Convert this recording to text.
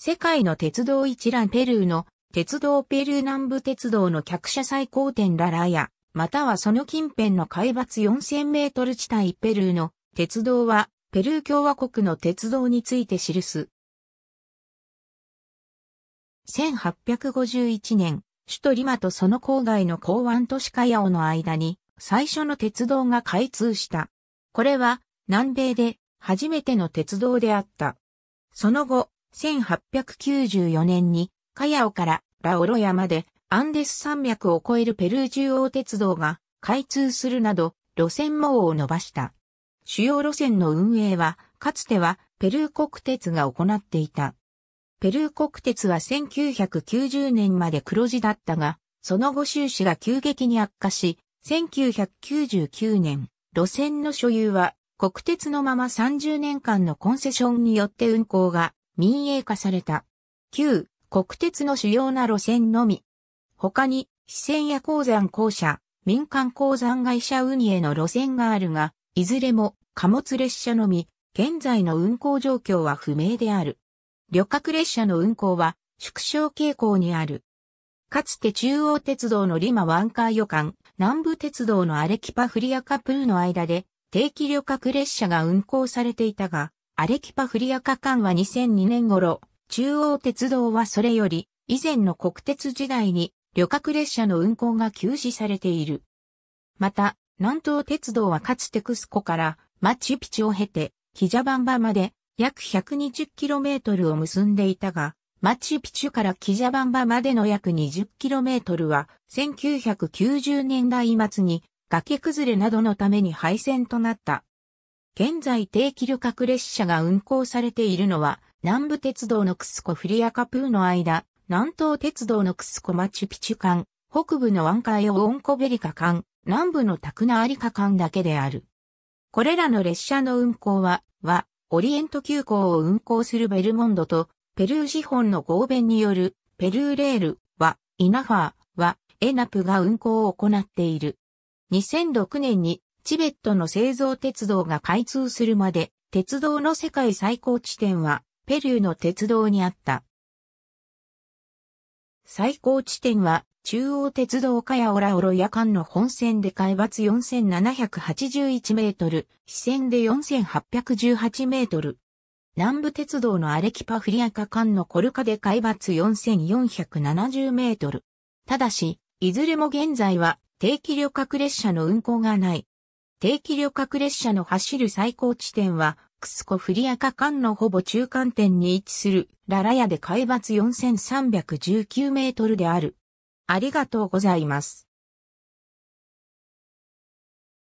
世界の鉄道一覧ペルーの鉄道ペルー南部鉄道の客車最高点ララや、またはその近辺の海抜4000メートル地帯ペルーの鉄道はペルー共和国の鉄道について記す。1851年、首都リマとその郊外の港湾都市カヤオの間に最初の鉄道が開通した。これは南米で初めての鉄道であった。その後、1894年に、カヤオからラオロヤまでアンデス山脈を越えるペルー中央鉄道が開通するなど、路線網を伸ばした。主要路線の運営は、かつてはペルー国鉄が行っていた。ペルー国鉄は1990年まで黒字だったが、その後収支が急激に悪化し、1999年、路線の所有は国鉄のまま30年間のコンセションによって運行が民営化された。旧国鉄の主要な路線のみ。他に、支線や鉱山公社、民間鉱山会社運営の路線があるが、いずれも貨物列車のみ、現在の運行状況は不明である。旅客列車の運行は縮小傾向にある。かつて中央鉄道のリマワンカー予感、南部鉄道のアレキパフリアカプーの間で定期旅客列車が運行されていたが、アレキパフリアカ間は2002年頃、中央鉄道はそれより、以前の国鉄時代に旅客列車の運行が休止されている。また、南東鉄道はかつてクスコからマチュピチュを経て、キジャバンバまで約 120km を結んでいたが、マチュピチュからキジャバンバまでの約 20km は1990年代末に崖崩れなどのために廃線となった。現在定期旅客列車が運行されているのは、南部鉄道のクスコフリアカプーの間、南東鉄道のクスコマチュピチュ間、北部のワンカエオオンコベリカ間、南部のタクナアリカ間だけである。これらの列車の運行は、は、オリエント急行を運行するベルモンドと、ペルー資本の合弁による、ペルーレールは、イナファーは、エナプが運行を行っている。2006年にチベットの製造鉄道が開通するまで、鉄道の世界最高地点は、ペルーの鉄道にあった。最高地点は、中央鉄道カヤオラオロヤ間の本線で海抜4781メートル、支線で4818メートル。南部鉄道のアレキパフリアカ間のコルカで海抜4470メートル。ただし、いずれも現在は定期旅客列車の運行がない。定期旅客列車の走る最高地点は、クスコフリアカ間のほぼ中間点に位置するララヤで海抜4319メートルである。ありがとうございます。